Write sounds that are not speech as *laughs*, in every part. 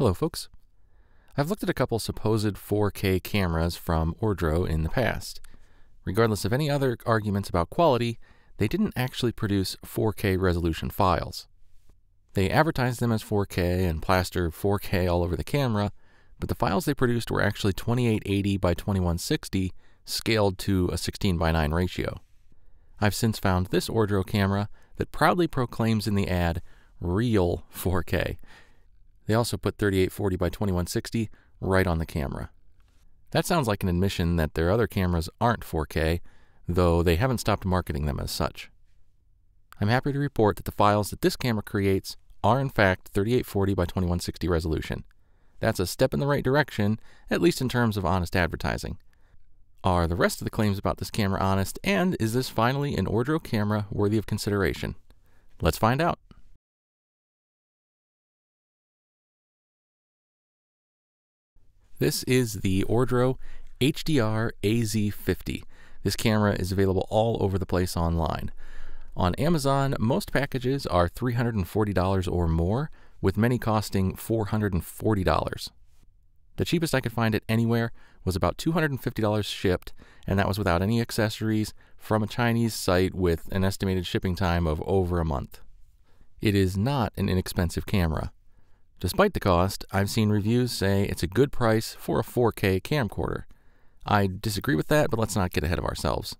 Hello, folks. I've looked at a couple supposed 4K cameras from Ordro in the past. Regardless of any other arguments about quality, they didn't actually produce 4K resolution files. They advertised them as 4K and plastered 4K all over the camera, but the files they produced were actually 2880 by 2160 scaled to a 16 by 9 ratio. I've since found this Ordro camera that proudly proclaims in the ad real 4K they also put 3840 by 2160 right on the camera. That sounds like an admission that their other cameras aren't 4K, though they haven't stopped marketing them as such. I'm happy to report that the files that this camera creates are in fact 3840 by 2160 resolution. That's a step in the right direction, at least in terms of honest advertising. Are the rest of the claims about this camera honest, and is this finally an Ordro camera worthy of consideration? Let's find out. This is the Ordro HDR AZ50. This camera is available all over the place online. On Amazon, most packages are $340 or more, with many costing $440. The cheapest I could find it anywhere was about $250 shipped, and that was without any accessories from a Chinese site with an estimated shipping time of over a month. It is not an inexpensive camera. Despite the cost, I've seen reviews say it's a good price for a 4K camcorder. I disagree with that, but let's not get ahead of ourselves.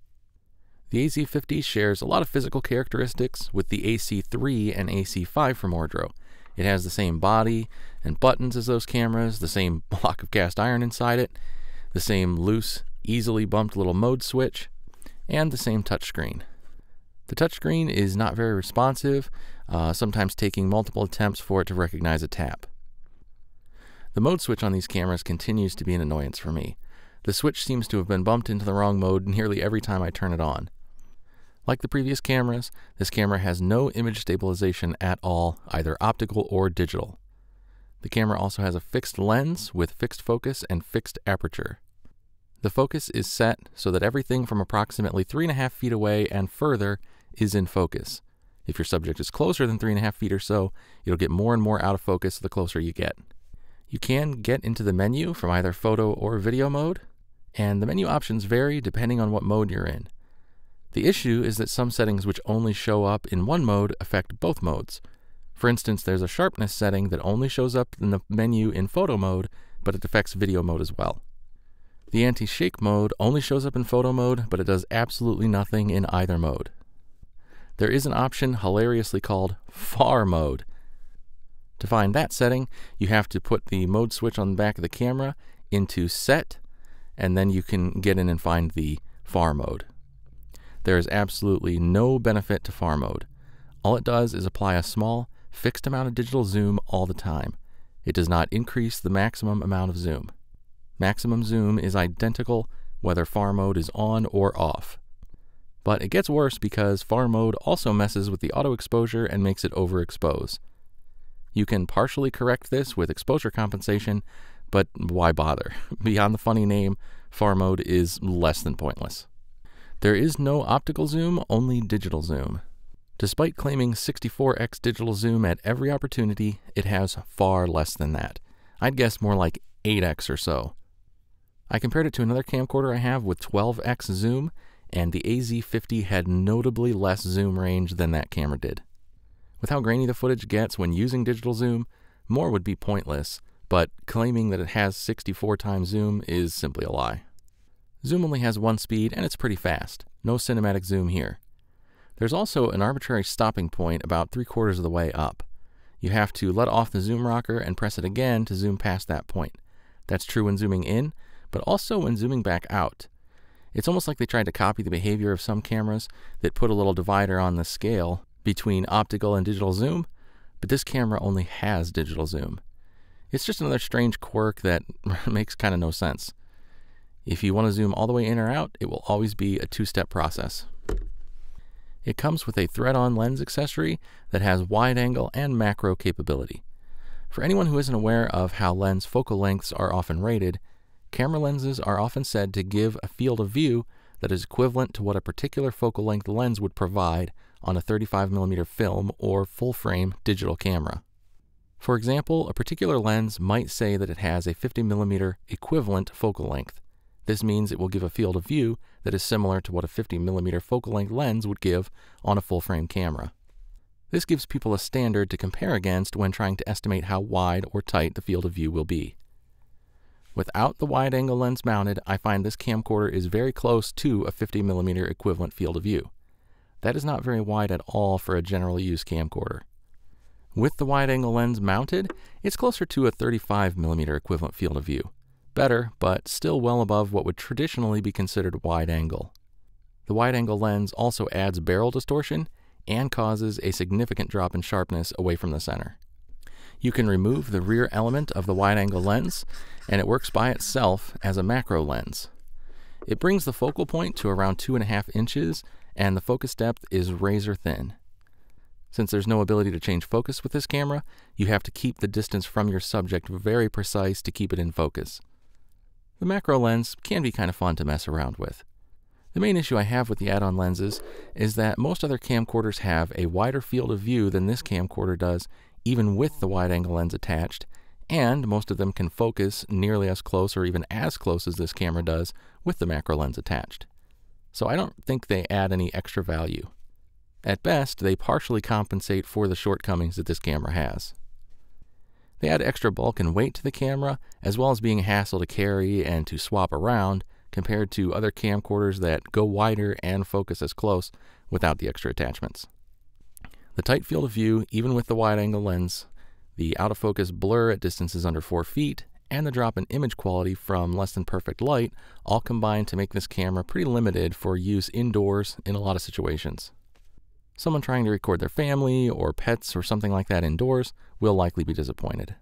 The az 50 shares a lot of physical characteristics with the AC3 and AC5 from Ordro. It has the same body and buttons as those cameras, the same *laughs* block of cast iron inside it, the same loose, easily bumped little mode switch, and the same touchscreen. The touchscreen is not very responsive, uh, sometimes taking multiple attempts for it to recognize a tap. The mode switch on these cameras continues to be an annoyance for me. The switch seems to have been bumped into the wrong mode nearly every time I turn it on. Like the previous cameras, this camera has no image stabilization at all, either optical or digital. The camera also has a fixed lens with fixed focus and fixed aperture. The focus is set so that everything from approximately 3.5 feet away and further is in focus. If your subject is closer than three and a half feet or so, it'll get more and more out of focus the closer you get. You can get into the menu from either photo or video mode, and the menu options vary depending on what mode you're in. The issue is that some settings which only show up in one mode affect both modes. For instance, there's a sharpness setting that only shows up in the menu in photo mode, but it affects video mode as well. The anti-shake mode only shows up in photo mode, but it does absolutely nothing in either mode there is an option hilariously called FAR mode. To find that setting, you have to put the mode switch on the back of the camera into set, and then you can get in and find the FAR mode. There is absolutely no benefit to FAR mode. All it does is apply a small, fixed amount of digital zoom all the time. It does not increase the maximum amount of zoom. Maximum zoom is identical whether FAR mode is on or off. But it gets worse because far mode also messes with the auto exposure and makes it overexpose. You can partially correct this with exposure compensation, but why bother? *laughs* Beyond the funny name, far mode is less than pointless. There is no optical zoom, only digital zoom. Despite claiming 64x digital zoom at every opportunity, it has far less than that. I'd guess more like 8x or so. I compared it to another camcorder I have with 12x zoom, and the AZ-50 had notably less zoom range than that camera did. With how grainy the footage gets when using digital zoom, more would be pointless, but claiming that it has 64 times zoom is simply a lie. Zoom only has one speed and it's pretty fast, no cinematic zoom here. There's also an arbitrary stopping point about three quarters of the way up. You have to let off the zoom rocker and press it again to zoom past that point. That's true when zooming in, but also when zooming back out. It's almost like they tried to copy the behavior of some cameras that put a little divider on the scale between optical and digital zoom, but this camera only has digital zoom. It's just another strange quirk that *laughs* makes kind of no sense. If you want to zoom all the way in or out, it will always be a two-step process. It comes with a thread-on lens accessory that has wide-angle and macro capability. For anyone who isn't aware of how lens focal lengths are often rated, camera lenses are often said to give a field of view that is equivalent to what a particular focal length lens would provide on a 35mm film or full frame digital camera. For example, a particular lens might say that it has a 50mm equivalent focal length. This means it will give a field of view that is similar to what a 50mm focal length lens would give on a full frame camera. This gives people a standard to compare against when trying to estimate how wide or tight the field of view will be. Without the wide angle lens mounted, I find this camcorder is very close to a 50mm equivalent field of view. That is not very wide at all for a generally used camcorder. With the wide angle lens mounted, it's closer to a 35mm equivalent field of view. Better, but still well above what would traditionally be considered wide angle. The wide angle lens also adds barrel distortion and causes a significant drop in sharpness away from the center. You can remove the rear element of the wide-angle lens, and it works by itself as a macro lens. It brings the focal point to around 2.5 inches, and the focus depth is razor thin. Since there's no ability to change focus with this camera, you have to keep the distance from your subject very precise to keep it in focus. The macro lens can be kind of fun to mess around with. The main issue I have with the add-on lenses is that most other camcorders have a wider field of view than this camcorder does even with the wide angle lens attached, and most of them can focus nearly as close or even as close as this camera does with the macro lens attached. So I don't think they add any extra value. At best, they partially compensate for the shortcomings that this camera has. They add extra bulk and weight to the camera, as well as being a hassle to carry and to swap around compared to other camcorders that go wider and focus as close without the extra attachments. The tight field of view, even with the wide angle lens, the out of focus blur at distances under 4 feet, and the drop in image quality from less than perfect light all combine to make this camera pretty limited for use indoors in a lot of situations. Someone trying to record their family or pets or something like that indoors will likely be disappointed.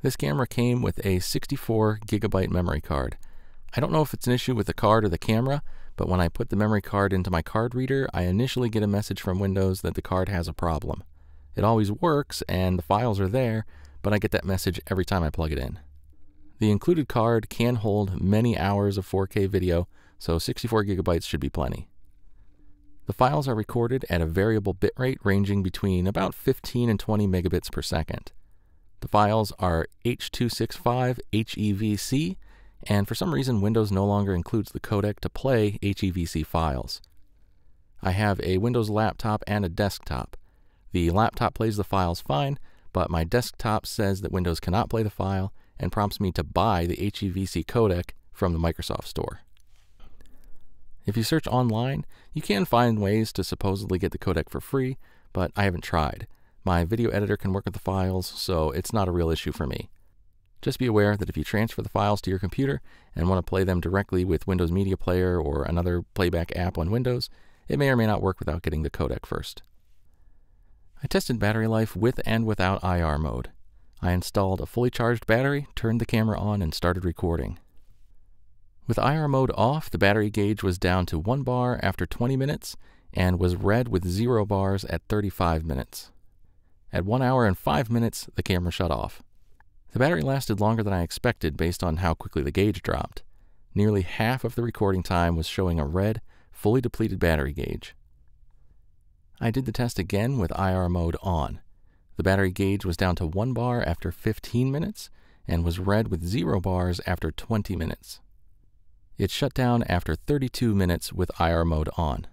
This camera came with a 64 gigabyte memory card. I don't know if it's an issue with the card or the camera, but when I put the memory card into my card reader, I initially get a message from Windows that the card has a problem. It always works and the files are there, but I get that message every time I plug it in. The included card can hold many hours of 4K video, so 64 gigabytes should be plenty. The files are recorded at a variable bitrate ranging between about 15 and 20 megabits per second. The files are H.265 HEVC and for some reason Windows no longer includes the codec to play HEVC files. I have a Windows laptop and a desktop. The laptop plays the files fine, but my desktop says that Windows cannot play the file and prompts me to buy the HEVC codec from the Microsoft Store. If you search online, you can find ways to supposedly get the codec for free, but I haven't tried. My video editor can work with the files, so it's not a real issue for me. Just be aware that if you transfer the files to your computer and want to play them directly with Windows Media Player or another playback app on Windows, it may or may not work without getting the codec first. I tested battery life with and without IR mode. I installed a fully charged battery, turned the camera on, and started recording. With IR mode off, the battery gauge was down to 1 bar after 20 minutes and was red with 0 bars at 35 minutes. At 1 hour and 5 minutes, the camera shut off. The battery lasted longer than I expected based on how quickly the gauge dropped. Nearly half of the recording time was showing a red, fully depleted battery gauge. I did the test again with IR mode on. The battery gauge was down to 1 bar after 15 minutes and was red with 0 bars after 20 minutes. It shut down after 32 minutes with IR mode on.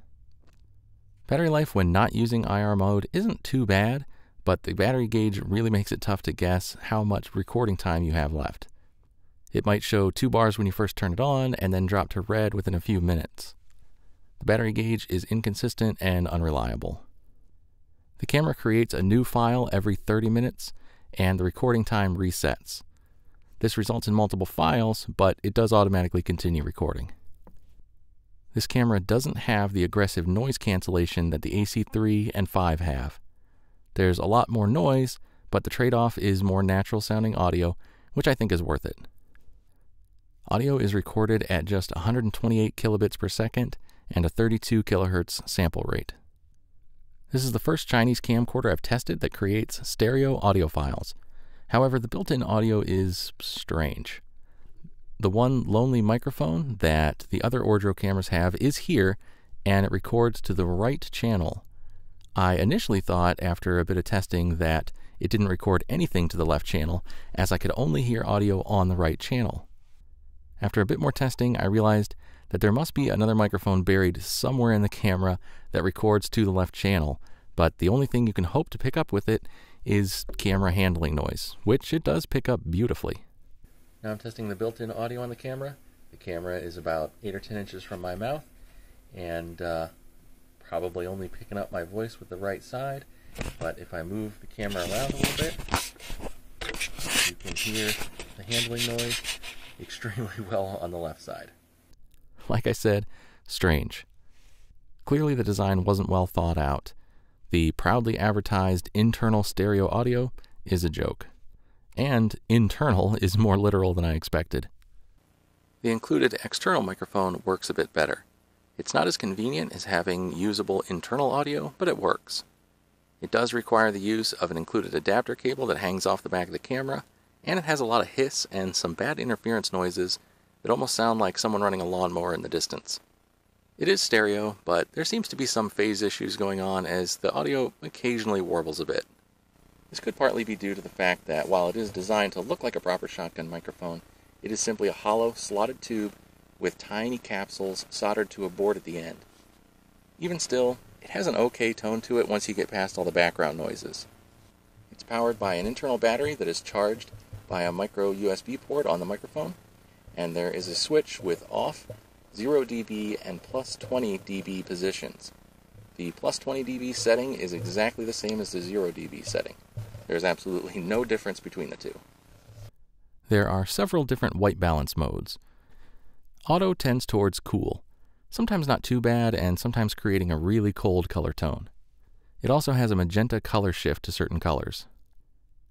Battery life when not using IR mode isn't too bad, but the battery gauge really makes it tough to guess how much recording time you have left. It might show 2 bars when you first turn it on and then drop to red within a few minutes. The battery gauge is inconsistent and unreliable. The camera creates a new file every 30 minutes and the recording time resets. This results in multiple files, but it does automatically continue recording. This camera doesn't have the aggressive noise cancellation that the AC3 and 5 have. There's a lot more noise, but the trade off is more natural sounding audio, which I think is worth it. Audio is recorded at just 128 kilobits per second and a 32 kilohertz sample rate. This is the first Chinese camcorder I've tested that creates stereo audio files. However, the built in audio is strange. The one lonely microphone that the other Ordro cameras have is here, and it records to the right channel, I initially thought, after a bit of testing, that it didn't record anything to the left channel, as I could only hear audio on the right channel. After a bit more testing, I realized that there must be another microphone buried somewhere in the camera that records to the left channel, but the only thing you can hope to pick up with it is camera handling noise, which it does pick up beautifully. Now I'm testing the built-in audio on the camera. The camera is about 8 or 10 inches from my mouth, and uh, probably only picking up my voice with the right side, but if I move the camera around a little bit, you can hear the handling noise *laughs* extremely well on the left side. Like I said, strange. Clearly the design wasn't well thought out. The proudly advertised internal stereo audio is a joke. And internal is more literal than I expected. The included external microphone works a bit better. It's not as convenient as having usable internal audio, but it works. It does require the use of an included adapter cable that hangs off the back of the camera, and it has a lot of hiss and some bad interference noises that almost sound like someone running a lawnmower in the distance. It is stereo, but there seems to be some phase issues going on as the audio occasionally warbles a bit. This could partly be due to the fact that while it is designed to look like a proper shotgun microphone, it is simply a hollow, slotted tube with tiny capsules soldered to a board at the end. Even still, it has an okay tone to it once you get past all the background noises. It's powered by an internal battery that is charged by a micro USB port on the microphone, and there is a switch with off, 0 dB, and plus 20 dB positions. The plus 20 dB setting is exactly the same as the 0 dB setting. There's absolutely no difference between the two. There are several different white balance modes. Auto tends towards cool, sometimes not too bad and sometimes creating a really cold color tone. It also has a magenta color shift to certain colors.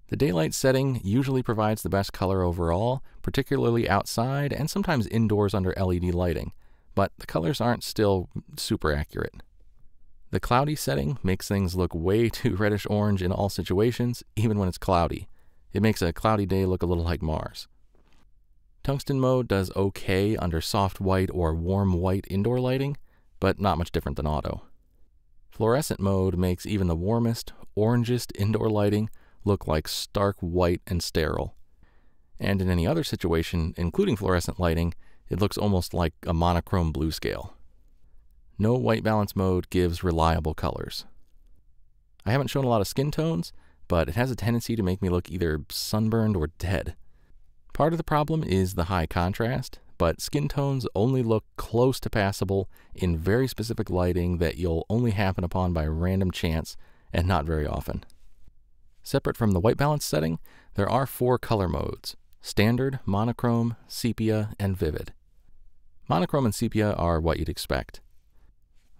The daylight setting usually provides the best color overall, particularly outside and sometimes indoors under LED lighting, but the colors aren't still super accurate. The cloudy setting makes things look way *laughs* too reddish orange in all situations, even when it's cloudy. It makes a cloudy day look a little like Mars. Tungsten mode does okay under soft white or warm white indoor lighting, but not much different than auto. Fluorescent mode makes even the warmest, orangest indoor lighting look like stark white and sterile. And in any other situation, including fluorescent lighting, it looks almost like a monochrome blue scale. No white balance mode gives reliable colors. I haven't shown a lot of skin tones, but it has a tendency to make me look either sunburned or dead. Part of the problem is the high contrast, but skin tones only look close to passable in very specific lighting that you'll only happen upon by random chance and not very often. Separate from the white balance setting, there are four color modes standard, monochrome, sepia, and vivid. Monochrome and sepia are what you'd expect.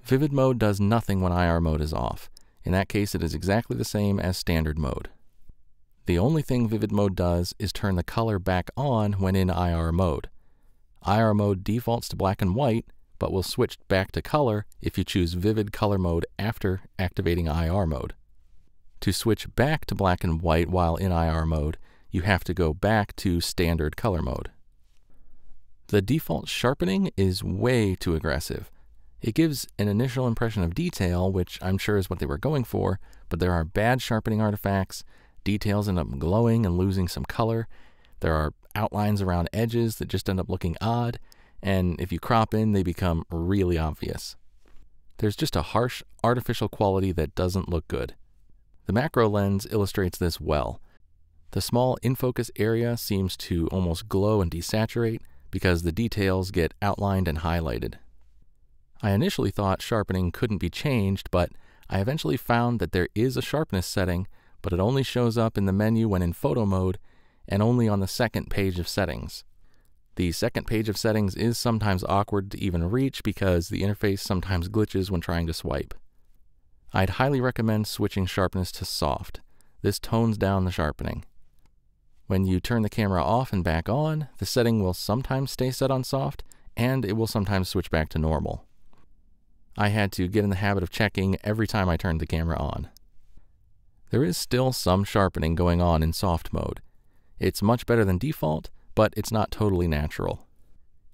Vivid mode does nothing when IR mode is off. In that case, it is exactly the same as standard mode. The only thing Vivid Mode does is turn the color back on when in IR mode. IR mode defaults to black and white, but will switch back to color if you choose Vivid Color mode after activating IR mode. To switch back to black and white while in IR mode, you have to go back to standard color mode. The default sharpening is way too aggressive. It gives an initial impression of detail, which I'm sure is what they were going for, but there are bad sharpening artifacts, Details end up glowing and losing some color. There are outlines around edges that just end up looking odd, and if you crop in, they become really obvious. There's just a harsh, artificial quality that doesn't look good. The macro lens illustrates this well. The small in-focus area seems to almost glow and desaturate because the details get outlined and highlighted. I initially thought sharpening couldn't be changed, but I eventually found that there is a sharpness setting but it only shows up in the menu when in photo mode and only on the second page of settings. The second page of settings is sometimes awkward to even reach because the interface sometimes glitches when trying to swipe. I'd highly recommend switching sharpness to soft. This tones down the sharpening. When you turn the camera off and back on, the setting will sometimes stay set on soft, and it will sometimes switch back to normal. I had to get in the habit of checking every time I turned the camera on. There is still some sharpening going on in soft mode. It's much better than default, but it's not totally natural.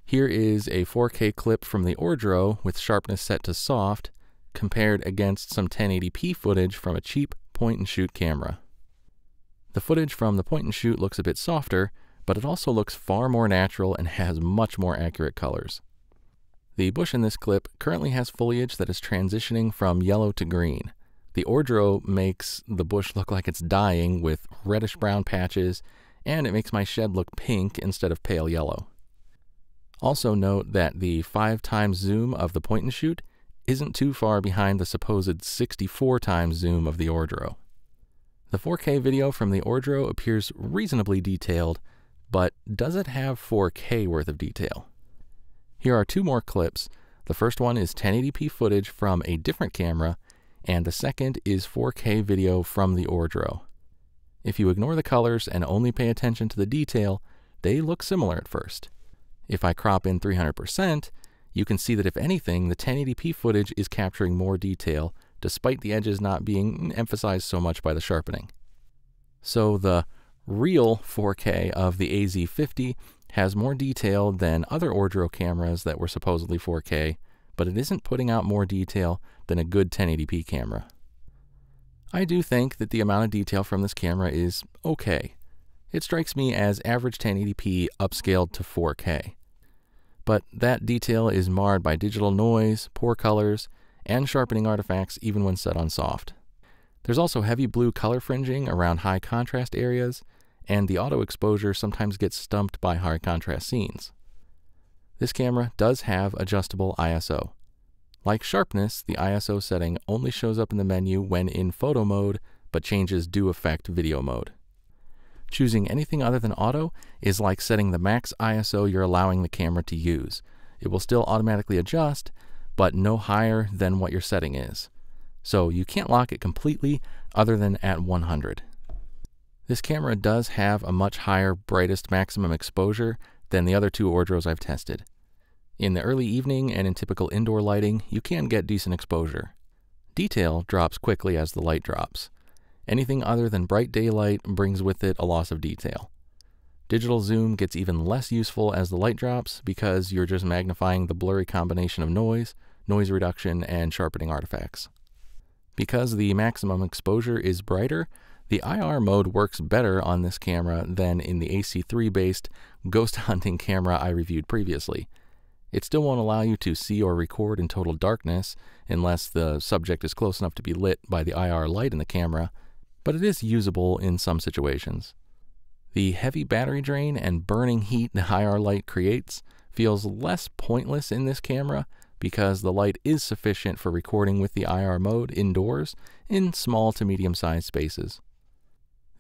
Here is a 4K clip from the Ordro with sharpness set to soft, compared against some 1080p footage from a cheap point-and-shoot camera. The footage from the point-and-shoot looks a bit softer, but it also looks far more natural and has much more accurate colors. The bush in this clip currently has foliage that is transitioning from yellow to green. The Ordro makes the bush look like it's dying with reddish brown patches, and it makes my shed look pink instead of pale yellow. Also note that the 5 times zoom of the point and shoot isn't too far behind the supposed 64 times zoom of the Ordro. The 4K video from the Ordro appears reasonably detailed, but does it have 4K worth of detail? Here are two more clips. The first one is 1080p footage from a different camera, and the second is 4K video from the Ordro. If you ignore the colors and only pay attention to the detail, they look similar at first. If I crop in 300%, you can see that if anything, the 1080p footage is capturing more detail, despite the edges not being emphasized so much by the sharpening. So the real 4K of the AZ50 has more detail than other Ordro cameras that were supposedly 4K, but it isn't putting out more detail than a good 1080p camera. I do think that the amount of detail from this camera is okay. It strikes me as average 1080p upscaled to 4K. But that detail is marred by digital noise, poor colors, and sharpening artifacts even when set on soft. There's also heavy blue color fringing around high contrast areas, and the auto exposure sometimes gets stumped by high contrast scenes. This camera does have adjustable ISO, like sharpness, the ISO setting only shows up in the menu when in photo mode, but changes do affect video mode. Choosing anything other than auto is like setting the max ISO you're allowing the camera to use. It will still automatically adjust, but no higher than what your setting is. So you can't lock it completely other than at 100. This camera does have a much higher brightest maximum exposure than the other two Ordros I've tested. In the early evening and in typical indoor lighting, you can get decent exposure. Detail drops quickly as the light drops. Anything other than bright daylight brings with it a loss of detail. Digital zoom gets even less useful as the light drops because you're just magnifying the blurry combination of noise, noise reduction, and sharpening artifacts. Because the maximum exposure is brighter, the IR mode works better on this camera than in the AC3 based ghost *laughs* hunting camera I reviewed previously. It still won't allow you to see or record in total darkness unless the subject is close enough to be lit by the IR light in the camera, but it is usable in some situations. The heavy battery drain and burning heat the IR light creates feels less pointless in this camera because the light is sufficient for recording with the IR mode indoors in small to medium sized spaces.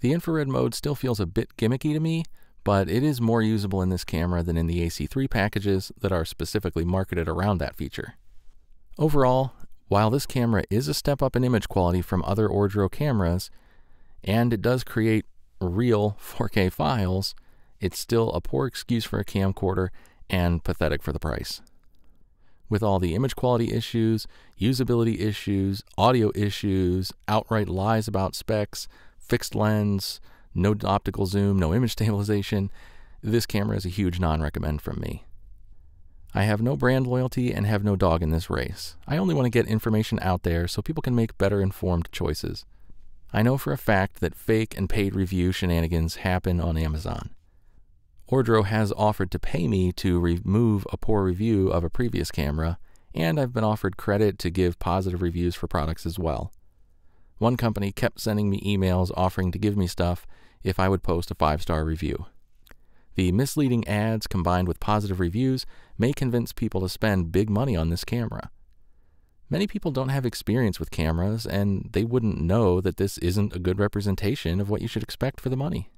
The infrared mode still feels a bit gimmicky to me, but it is more usable in this camera than in the AC3 packages that are specifically marketed around that feature. Overall, while this camera is a step up in image quality from other Ordro cameras, and it does create real 4K files, it's still a poor excuse for a camcorder and pathetic for the price. With all the image quality issues, usability issues, audio issues, outright lies about specs, fixed lens, no optical zoom, no image *laughs* stabilization. This camera is a huge non recommend from me. I have no brand loyalty and have no dog in this race. I only want to get information out there so people can make better informed choices. I know for a fact that fake and paid review shenanigans happen on Amazon. Ordro has offered to pay me to remove a poor review of a previous camera, and I've been offered credit to give positive reviews for products as well. One company kept sending me emails offering to give me stuff, if I would post a five star review. The misleading ads combined with positive reviews may convince people to spend big money on this camera. Many people don't have experience with cameras and they wouldn't know that this isn't a good representation of what you should expect for the money.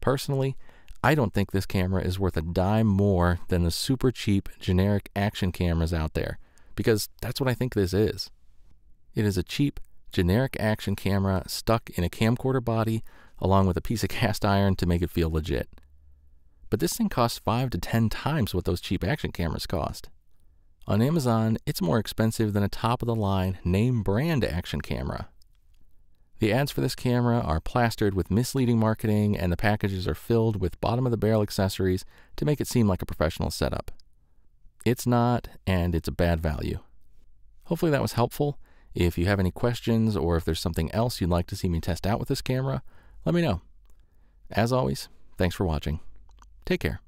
Personally, I don't think this camera is worth a dime more than the super cheap generic action cameras out there, because that's what I think this is. It is a cheap, generic action camera stuck in a camcorder body along with a piece of *laughs* cast iron to make it feel legit. But this thing costs 5 to 10 times what those cheap action cameras cost. On Amazon, it's more expensive than a top of the line name brand action camera. The ads for this camera are plastered with misleading marketing, and the packages are filled with bottom of the barrel accessories to make it seem like a professional setup. It's not, and it's a bad value. Hopefully, that was helpful. If you have any questions or if there's something else you'd like to see me test out with this camera, let me know. As always, thanks for watching. Take care.